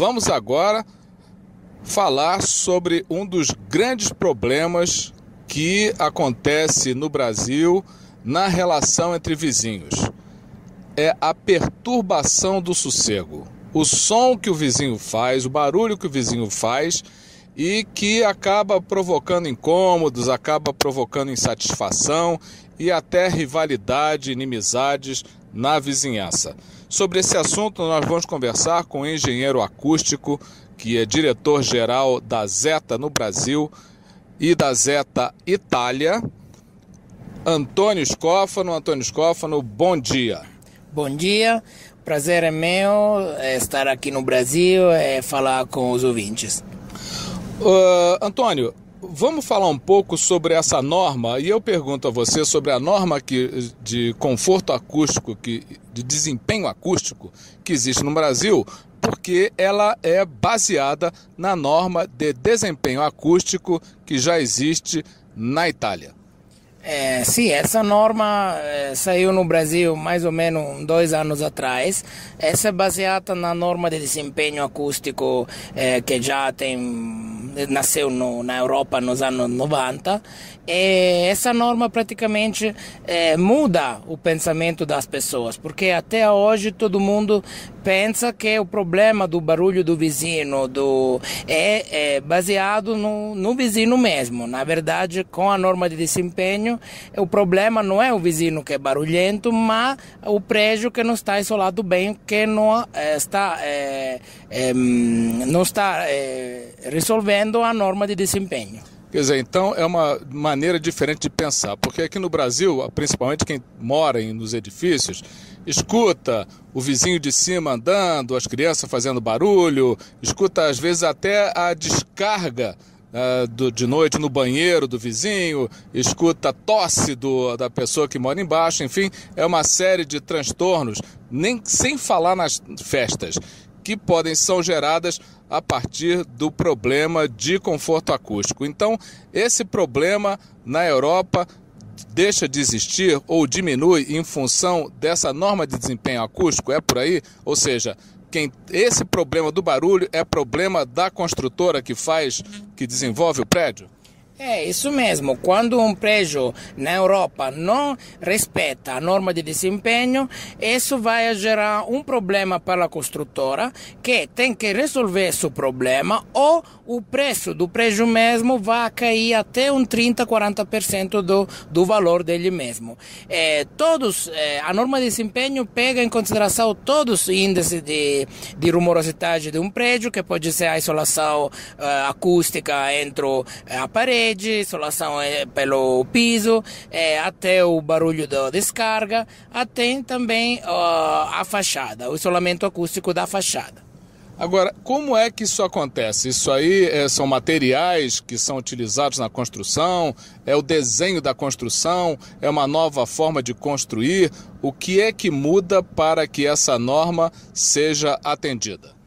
Vamos agora falar sobre um dos grandes problemas que acontece no Brasil na relação entre vizinhos. É a perturbação do sossego. O som que o vizinho faz, o barulho que o vizinho faz e que acaba provocando incômodos, acaba provocando insatisfação e até rivalidade, inimizades na vizinhança. Sobre esse assunto, nós vamos conversar com o engenheiro acústico, que é diretor-geral da Zeta no Brasil e da Zeta Itália, Antônio Scófano. Antônio Scófano, bom dia. Bom dia, prazer é meu é, estar aqui no Brasil e é, falar com os ouvintes. Uh, Antônio, vamos falar um pouco sobre essa norma, e eu pergunto a você sobre a norma que, de conforto acústico, que, de desempenho acústico que existe no Brasil, porque ela é baseada na norma de desempenho acústico que já existe na Itália. É, sim, essa norma é, saiu no Brasil mais ou menos dois anos atrás. Essa é baseada na norma de desempenho acústico é, que já tem nasceu no, na Europa nos anos 90, e essa norma praticamente é, muda o pensamento das pessoas, porque até hoje todo mundo pensa que é o problema do barulho do vizinho do, é, é baseado no, no vizinho mesmo. Na verdade, com a norma de desempenho, o problema não é o vizinho que é barulhento, mas o prédio que não está isolado bem, que não é, está, é, não está resolvendo a norma de desempenho. Quer dizer, então é uma maneira diferente de pensar, porque aqui no Brasil, principalmente quem mora nos edifícios, escuta o vizinho de cima andando, as crianças fazendo barulho, escuta às vezes até a descarga Uh, do, de noite no banheiro do vizinho, escuta tosse do, da pessoa que mora embaixo, enfim, é uma série de transtornos, nem sem falar nas festas, que podem são geradas a partir do problema de conforto acústico. Então, esse problema na Europa deixa de existir ou diminui em função dessa norma de desempenho acústico? É por aí? Ou seja, quem, esse problema do barulho é problema da construtora que faz, que desenvolve o prédio? É isso mesmo. Quando um prédio na Europa não respeita a norma de desempenho, isso vai gerar um problema para a construtora que tem que resolver esse problema ou o preço do prédio mesmo vai cair até um 30, 40% do, do valor dele mesmo. É, todos, é, a norma de desempenho pega em consideração todos os índices de, de rumorosidade de um prédio, que pode ser a isolação uh, acústica entre é, a parede, rede, isolação é pelo piso, é, até o barulho da descarga, até também ó, a fachada, o isolamento acústico da fachada. Agora, como é que isso acontece? Isso aí é, são materiais que são utilizados na construção? É o desenho da construção? É uma nova forma de construir? O que é que muda para que essa norma seja atendida?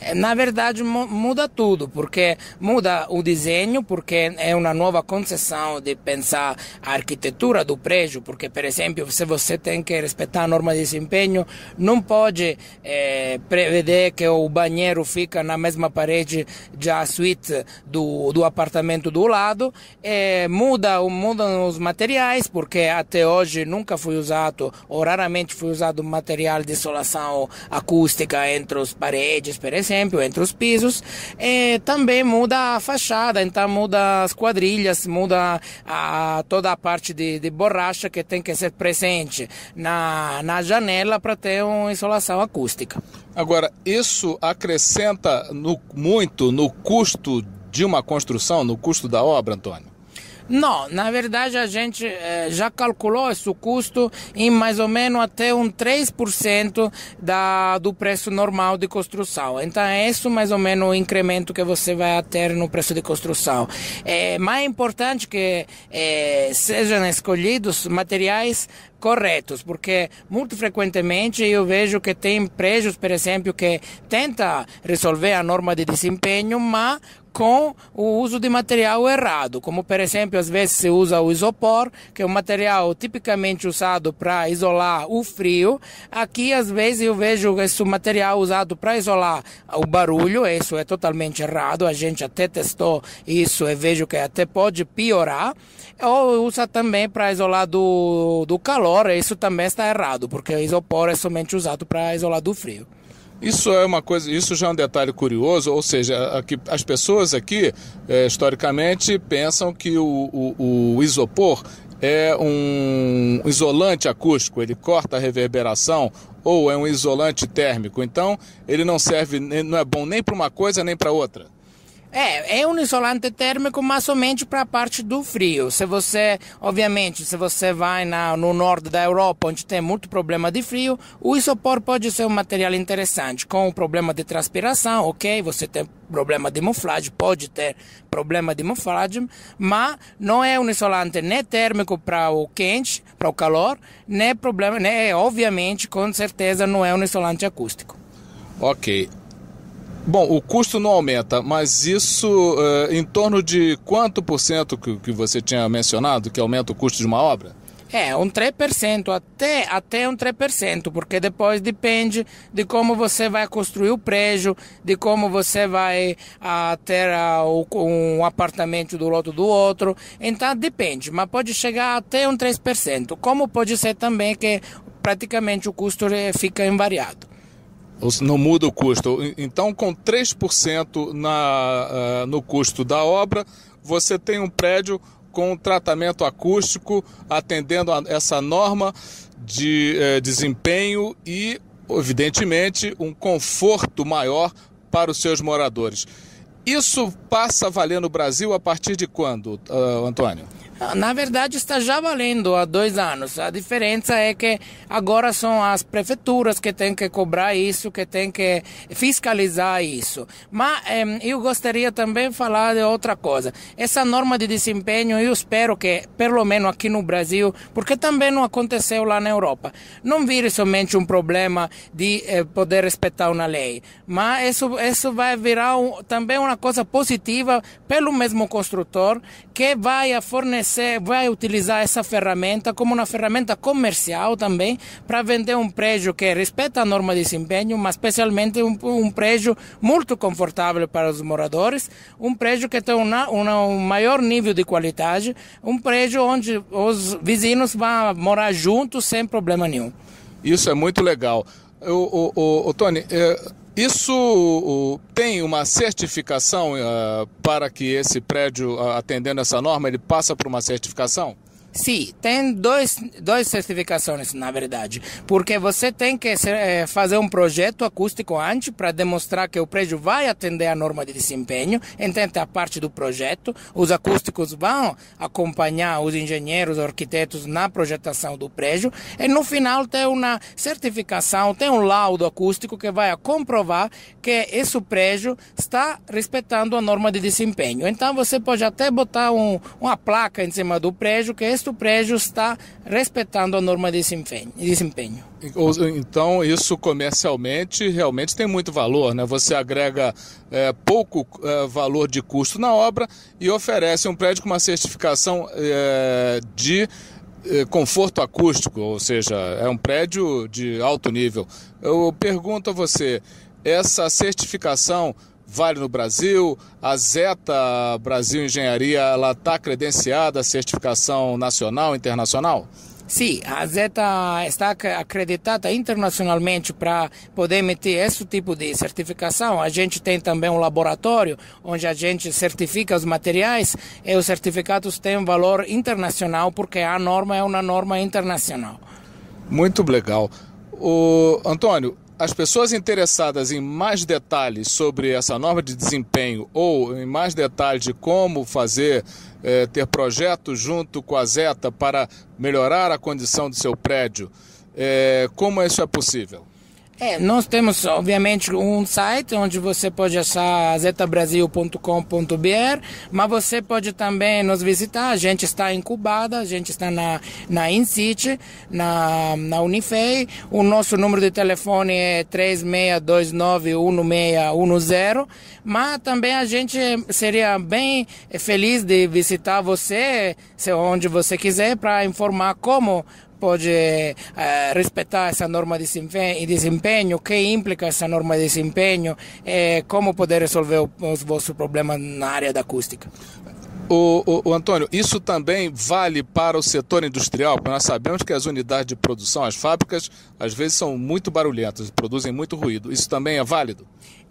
Eh, na verdade muda tudo, porque muda o desenho, porque é uma nova concepção de pensar a arquitetura do prédio, porque, por exemplo, se você tem que respeitar a norma de desempenho, não pode é, prever que o banheiro fica na mesma parede da suíte do, do apartamento do lado, é, muda, mudam os materiais, porque até hoje nunca foi usado, ou raramente foi usado material de isolação acústica entre as paredes, por exemplo, exemplo, entre os pisos. E eh, também muda a fachada, então muda as quadrilhas, muda a, toda a parte de, de, borracha que tem que ser presente na, na janela para ter uma isolação acústica. Agora, isso acrescenta no, muito no custo de uma construção, no custo da obra, Antônio? Não, na verdade a gente eh, já calculou esse custo em mais ou menos até um 3% da, do preço normal de construção. Então é isso mais ou menos o incremento que você vai ter no preço de construção. É mais importante que eh, sejam escolhidos materiais corretos, porque muito frequentemente eu vejo que tem preços, por exemplo, que tenta resolver a norma de desempenho, mas com o uso de material errado, como por exemplo, às vezes se usa o isopor, que é um material tipicamente usado para isolar o frio. Aqui, às vezes, eu vejo esse material usado para isolar o barulho, isso é totalmente errado. A gente até testou isso e vejo que até pode piorar. Ou usa também para isolar do, do calor, isso também está errado, porque o isopor é somente usado para isolar do frio. Isso é uma coisa, isso já é um detalhe curioso, ou seja, aqui, as pessoas aqui, é, historicamente, pensam que o, o, o isopor é um isolante acústico, ele corta a reverberação ou é um isolante térmico. Então, ele não serve, não é bom nem para uma coisa nem para outra. É, é um isolante térmico mais somente para a parte do frio. Se você, obviamente, se você vai na, no norte da Europa, onde tem muito problema de frio, o isopor pode ser um material interessante. Com o problema de transpiração, ok, você tem problema de muflagem, pode ter problema de muflagem, mas não é um isolante nem térmico para o quente, para o calor, nem problema, nem, obviamente, com certeza, não é um isolante acústico. Ok. Bom, o custo não aumenta, mas isso eh, em torno de quanto por cento que, que você tinha mencionado que aumenta o custo de uma obra? É, um 3%, até, até um 3%, porque depois depende de como você vai construir o prédio, de como você vai a, ah, ter a, ah, um apartamento do lado do outro. Então depende, mas pode chegar até um 3%. Como pode ser também que praticamente o custo eh, fica invariado não muda o custo. Então, com 3% na, eh, no custo da obra, você tem um prédio com tratamento acústico, atendendo a essa norma de eh, desempenho e, evidentemente, um conforto maior para os seus moradores. Isso passa a valer no Brasil a partir de quando, uh, Antônio? na verdade está já valendo há dois anos. A diferença é que agora são as prefeituras que têm que cobrar isso, que têm que fiscalizar isso. Mas eu gostaria também de falar de outra coisa. Essa norma de desempenho, eu espero que, pelo menos aqui no Brasil, porque também não aconteceu lá na Europa, não vire somente um problema de eh, poder respeitar uma lei, mas isso, isso vai virar também uma coisa positiva pelo mesmo construtor que vai fornecer você vai utilizar essa ferramenta como uma ferramenta comercial também para vender um preço que respeita a norma de desempenho, mas especialmente um, um preço muito confortável para os moradores, um preço que tem uma, uma, um maior nível de qualidade, um preço onde os vizinhos vão morar juntos sem problema nenhum. Isso é muito legal. O, Tony, eh, isso tem uma certificação uh, para que esse prédio, uh, atendendo essa norma, ele passa por uma certificação? Sim, tem dois, dois certificações, na verdade. Porque você tem que é, fazer um projeto acústico antes para demonstrar que o prédio vai atender a norma de desempenho. Então, a parte do projeto, os acústicos vão acompanhar os engenheiros, os arquitetos na projetação do prédio. E no final tem uma certificação, tem um laudo acústico que vai comprovar que esse prédio está respeitando a norma de desempenho. Então, você pode até botar um, uma placa em cima do prédio que é o prédio está respeitando a norma de desempenho. Então, isso comercialmente realmente tem muito valor, né? Você agrega é, pouco é, valor de custo na obra e oferece um prédio com uma certificação é, de é, conforto acústico, ou seja, é um prédio de alto nível. Eu pergunto a você, essa certificação Vale no Brasil, a Zeta Brasil Engenharia, ela está credenciada a certificação nacional, internacional? Sim, a Zeta está acreditada internacionalmente para poder emitir esse tipo de certificação. A gente tem também um laboratório onde a gente certifica os materiais e os certificados têm um valor internacional porque a norma é uma norma internacional. Muito legal. O Antônio, as pessoas interessadas em mais detalhes sobre essa norma de desempenho ou em mais detalhes de como fazer, é, ter projeto junto com a Zeta para melhorar a condição do seu prédio, é, como isso é possível? É, nós temos, obviamente, um site onde você pode achar zetabrasil.com.br, mas você pode também nos visitar. A gente está incubada, a gente está na, na InCity, na, na Unifei. O nosso número de telefone é 36291610, mas também a gente seria bem feliz de visitar você, onde você quiser, para informar como pode uh, respeitar essa norma de desempenho, o que implica essa norma de desempenho, e eh, como poder resolver os vossos problemas na área da acústica. O, o, o, Antônio, isso também vale para o setor industrial, porque nós sabemos que as unidades de produção, as fábricas, às vezes são muito barulhentas, produzem muito ruído. Isso também é válido?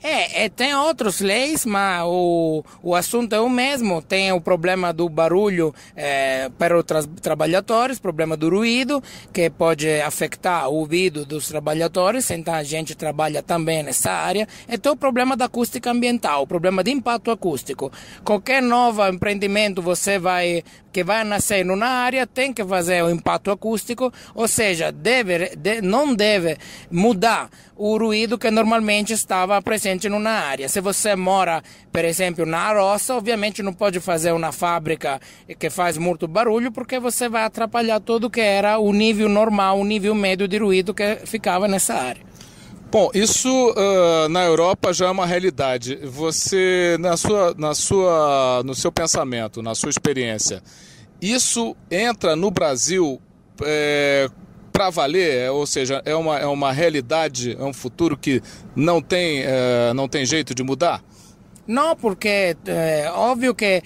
É, é, tem outras leis, mas o, o assunto é o mesmo. Tem o problema do barulho é, para os tra trabalhadores, problema do ruído, que pode afetar o ouvido dos trabalhadores, então a gente trabalha também nessa área. E é tem o problema da acústica ambiental, o problema de impacto acústico. Qualquer novo empreendimento você vai que vai nascer numa área tem que fazer o impacto acústico, ou seja, deve, de, não deve mudar o ruído que normalmente estava presente somente numa área. Se você mora, por exemplo, na roça, obviamente não pode fazer uma fábrica que faz muito barulho, porque você vai atrapalhar todo o que era o nível normal, o nível médio de ruído que ficava nessa área. Bom, isso uh, na Europa já é uma realidade. Você, na sua, na sua, no seu pensamento, na sua experiência, isso entra no Brasil é, para valer, é, ou seja, é uma, é uma realidade, é um futuro que não tem, é, não tem jeito de mudar? Não, porque é eh, óbvio que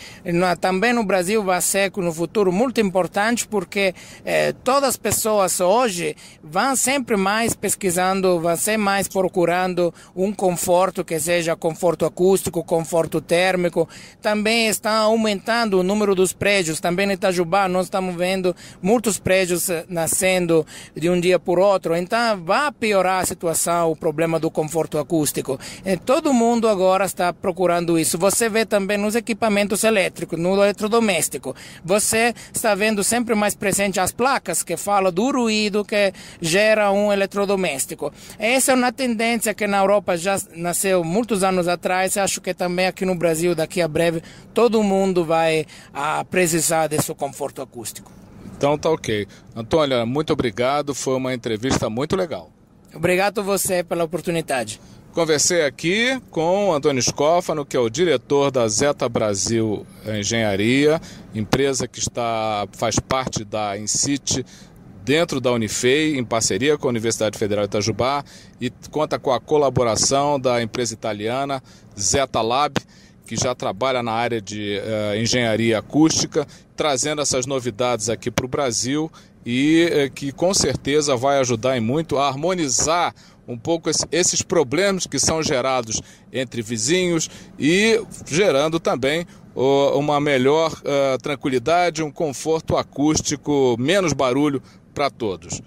também no Brasil vai ser no futuro muito importante, porque é, todas as pessoas hoje vão sempre mais pesquisando, vão sempre mais procurando um conforto, que seja conforto acústico, conforto térmico. Também está aumentando o número dos prédios. Também em Itajubá nós estamos vendo muitos prédios eh, nascendo de um dia por outro. Então vai piorar a situação, o problema do conforto acústico. todo mundo agora está procurando procurando isso. Você vê também nos equipamentos elétricos, no eletrodoméstico. Você está vendo sempre mais presente as placas que falam do ruído que gera um eletrodoméstico. Essa é uma tendência que na Europa já nasceu muitos anos atrás. Acho que também aqui no Brasil, daqui a breve, todo mundo vai a, ah, precisar desse conforto acústico. Então tá ok. Antônio, muito obrigado. Foi uma entrevista muito legal. Obrigado a você pela oportunidade. Conversei aqui com Antônio Scofano, que é o diretor da Zeta Brasil Engenharia, empresa que está faz parte da Incite dentro da Unifei, em parceria com a Universidade Federal de Itajubá e conta com a colaboração da empresa italiana Zeta Lab, que já trabalha na área de uh, engenharia acústica, trazendo essas novidades aqui para o Brasil e uh, que com certeza vai ajudar em muito a harmonizar um pouco esses problemas que são gerados entre vizinhos e gerando também uma melhor uh, tranquilidade, um conforto acústico, menos barulho para todos.